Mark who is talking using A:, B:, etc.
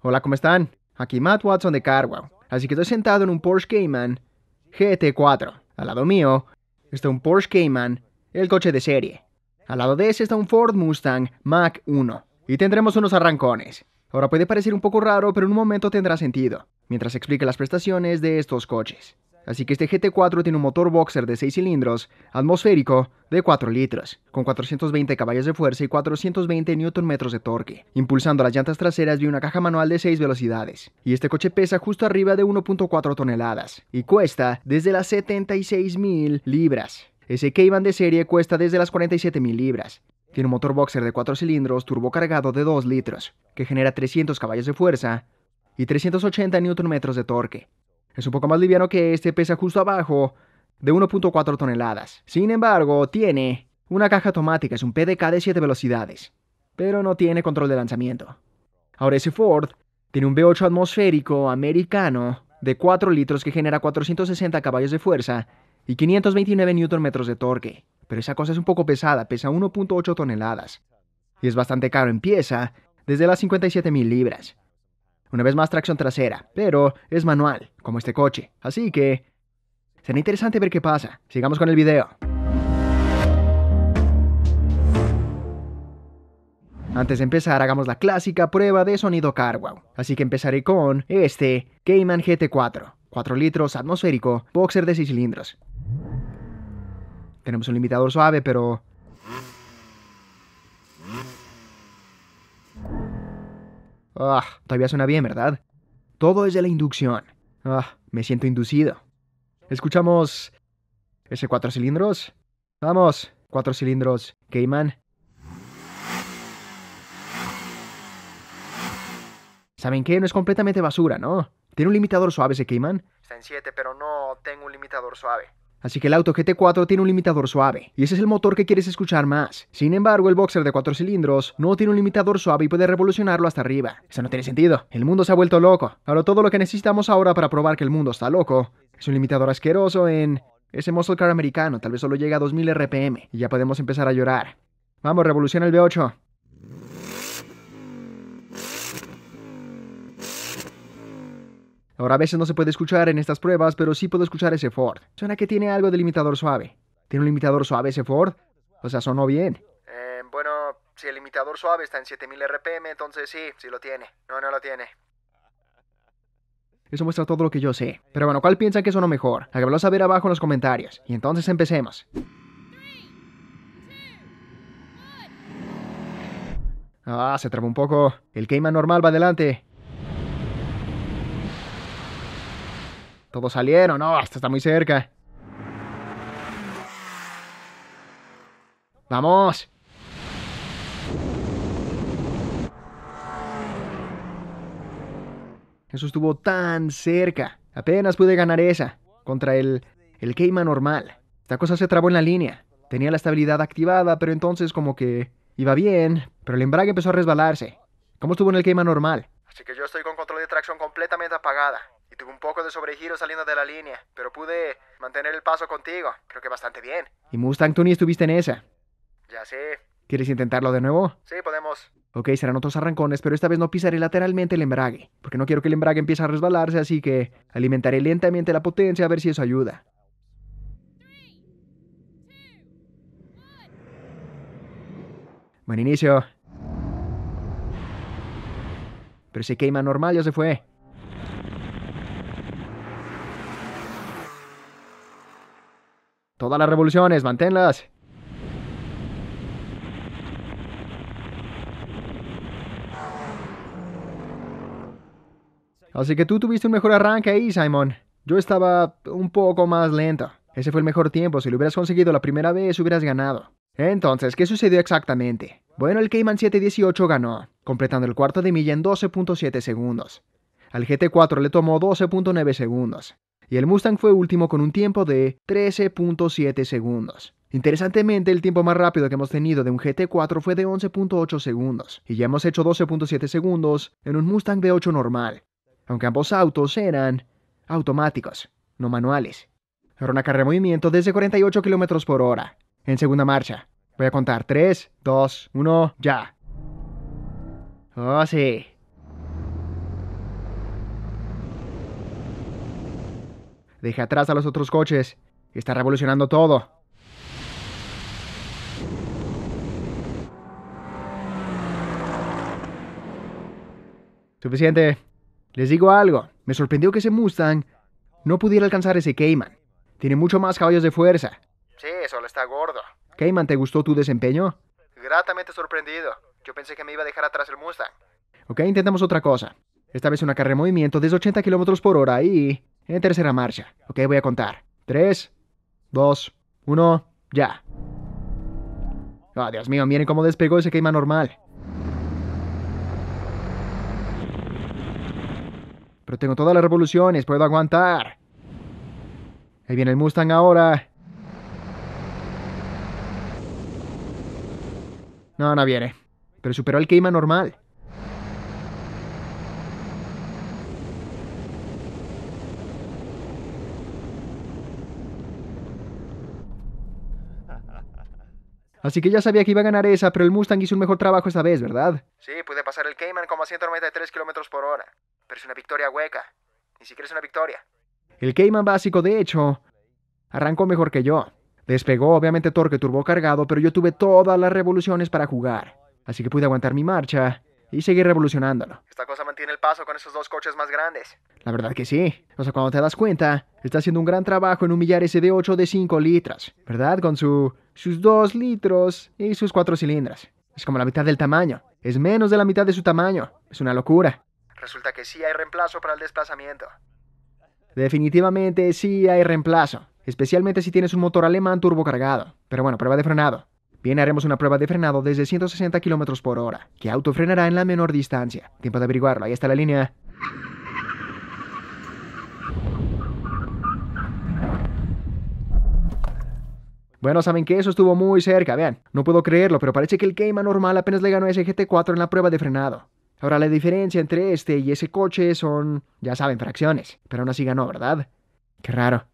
A: Hola, ¿cómo están? Aquí Matt Watson de Carwow. Así que estoy sentado en un Porsche Cayman GT4. Al lado mío está un Porsche Cayman, el coche de serie. Al lado de ese está un Ford Mustang Mach 1. Y tendremos unos arrancones. Ahora puede parecer un poco raro, pero en un momento tendrá sentido, mientras explique las prestaciones de estos coches. Así que este GT4 tiene un motor boxer de 6 cilindros, atmosférico, de 4 litros, con 420 caballos de fuerza y 420 Nm de torque, impulsando las llantas traseras de una caja manual de 6 velocidades. Y este coche pesa justo arriba de 1.4 toneladas y cuesta desde las 76.000 libras. Ese Cayman de serie cuesta desde las 47.000 libras. Tiene un motor boxer de 4 cilindros turbo cargado de 2 litros, que genera 300 caballos de fuerza y 380 Nm de torque, es un poco más liviano que este, pesa justo abajo de 1.4 toneladas. Sin embargo, tiene una caja automática, es un PDK de 7 velocidades, pero no tiene control de lanzamiento. Ahora ese Ford tiene un V8 atmosférico americano de 4 litros que genera 460 caballos de fuerza y 529 Nm de torque, pero esa cosa es un poco pesada, pesa 1.8 toneladas y es bastante caro en pieza, desde las 57.000 libras. Una vez más tracción trasera, pero es manual, como este coche, así que... Será interesante ver qué pasa. Sigamos con el video. Antes de empezar, hagamos la clásica prueba de sonido Carwow. Así que empezaré con este Cayman GT4, 4 litros atmosférico, boxer de 6 cilindros. Tenemos un limitador suave, pero Ah, todavía suena bien, ¿verdad? Todo es de la inducción. Ah, me siento inducido. Escuchamos... ¿Ese cuatro cilindros? Vamos, cuatro cilindros, Cayman. ¿Saben qué? No es completamente basura, ¿no? Tiene un limitador suave ese Cayman. Está en 7, pero no tengo un limitador suave. Así que el auto GT4 tiene un limitador suave, y ese es el motor que quieres escuchar más. Sin embargo, el boxer de 4 cilindros no tiene un limitador suave y puede revolucionarlo hasta arriba. Eso no tiene sentido, el mundo se ha vuelto loco. Ahora todo lo que necesitamos ahora para probar que el mundo está loco es un limitador asqueroso en... Ese muscle car americano tal vez solo llega a 2000 RPM, y ya podemos empezar a llorar. Vamos, revoluciona el V8. Ahora a veces no se puede escuchar en estas pruebas, pero sí puedo escuchar ese Ford. Suena que tiene algo de limitador suave. ¿Tiene un limitador suave ese Ford? O sea, sonó bien. Eh, bueno, si el limitador suave está en 7000 RPM, entonces sí, sí lo tiene. No, no lo tiene. Eso muestra todo lo que yo sé. Pero bueno, ¿cuál piensan que sonó mejor? Háganlo saber abajo en los comentarios. Y entonces empecemos. Ah, se trabó un poco. El Cayman normal va adelante. Todos salieron, no, hasta está muy cerca. ¡Vamos! Eso estuvo tan cerca. Apenas pude ganar esa. Contra el. el Keima normal. Esta cosa se trabó en la línea. Tenía la estabilidad activada, pero entonces como que. iba bien, pero el embrague empezó a resbalarse. ¿Cómo estuvo en el Keima normal? Así que yo estoy con control de tracción completamente apagada tuve un poco de sobregiro saliendo de la línea, pero pude mantener el paso contigo. Creo que bastante bien. ¿Y Mustang ni estuviste en esa? Ya sé. ¿Quieres intentarlo de nuevo? Sí, podemos. Ok, serán otros arrancones, pero esta vez no pisaré lateralmente el embrague, porque no quiero que el embrague empiece a resbalarse, así que alimentaré lentamente la potencia a ver si eso ayuda. Buen inicio. Pero ese queima normal ya se fue. Todas las revoluciones, manténlas. Así que tú tuviste un mejor arranque ahí, Simon. Yo estaba un poco más lento. Ese fue el mejor tiempo. Si lo hubieras conseguido la primera vez, hubieras ganado. Entonces, ¿qué sucedió exactamente? Bueno, el Cayman 718 ganó, completando el cuarto de milla en 12.7 segundos. Al GT4 le tomó 12.9 segundos y el Mustang fue último con un tiempo de 13.7 segundos. Interesantemente, el tiempo más rápido que hemos tenido de un GT4 fue de 11.8 segundos, y ya hemos hecho 12.7 segundos en un Mustang de 8 normal, aunque ambos autos eran automáticos, no manuales. Era una carrera de movimiento desde 48 km por hora, en segunda marcha. Voy a contar 3, 2, 1, ya. Oh, sí. deja atrás a los otros coches. Está revolucionando todo. Suficiente. Les digo algo. Me sorprendió que ese Mustang no pudiera alcanzar ese Cayman. Tiene mucho más caballos de fuerza. Sí, solo está gordo. Cayman, ¿te gustó tu desempeño? Gratamente sorprendido. Yo pensé que me iba a dejar atrás el Mustang. Ok, intentamos otra cosa. Esta vez una carrera de movimiento desde 80 km por hora y en tercera marcha. Ok, voy a contar. Tres, 2, 1, ya. Oh, Dios mío, miren cómo despegó ese queima normal. Pero tengo todas las revoluciones, puedo aguantar. Ahí viene el Mustang ahora. No, no viene. Pero superó el queima normal. Así que ya sabía que iba a ganar esa, pero el Mustang hizo un mejor trabajo esta vez, ¿verdad? Sí, pude pasar el Cayman como a 193 kilómetros por hora. Pero es una victoria hueca. Ni siquiera es una victoria. El Cayman básico, de hecho, arrancó mejor que yo. Despegó, obviamente, torque turbo cargado, pero yo tuve todas las revoluciones para jugar. Así que pude aguantar mi marcha y seguir revolucionándolo. Esta cosa mantiene el paso con esos dos coches más grandes. La verdad que sí. O sea, cuando te das cuenta, está haciendo un gran trabajo en humillar ese D8 de 5 litros, ¿verdad? Con su, sus 2 litros y sus 4 cilindras. Es como la mitad del tamaño. Es menos de la mitad de su tamaño. Es una locura. Resulta que sí hay reemplazo para el desplazamiento. Definitivamente sí hay reemplazo. Especialmente si tienes un motor alemán turbocargado. Pero bueno, prueba de frenado. Bien, haremos una prueba de frenado desde 160 km por hora, que frenará en la menor distancia. Tiempo de averiguarlo, ahí está la línea. Bueno, saben que eso estuvo muy cerca, vean. No puedo creerlo, pero parece que el Cayman normal apenas le ganó a ese GT4 en la prueba de frenado. Ahora la diferencia entre este y ese coche son, ya saben, fracciones. Pero aún así ganó, ¿verdad? Qué raro.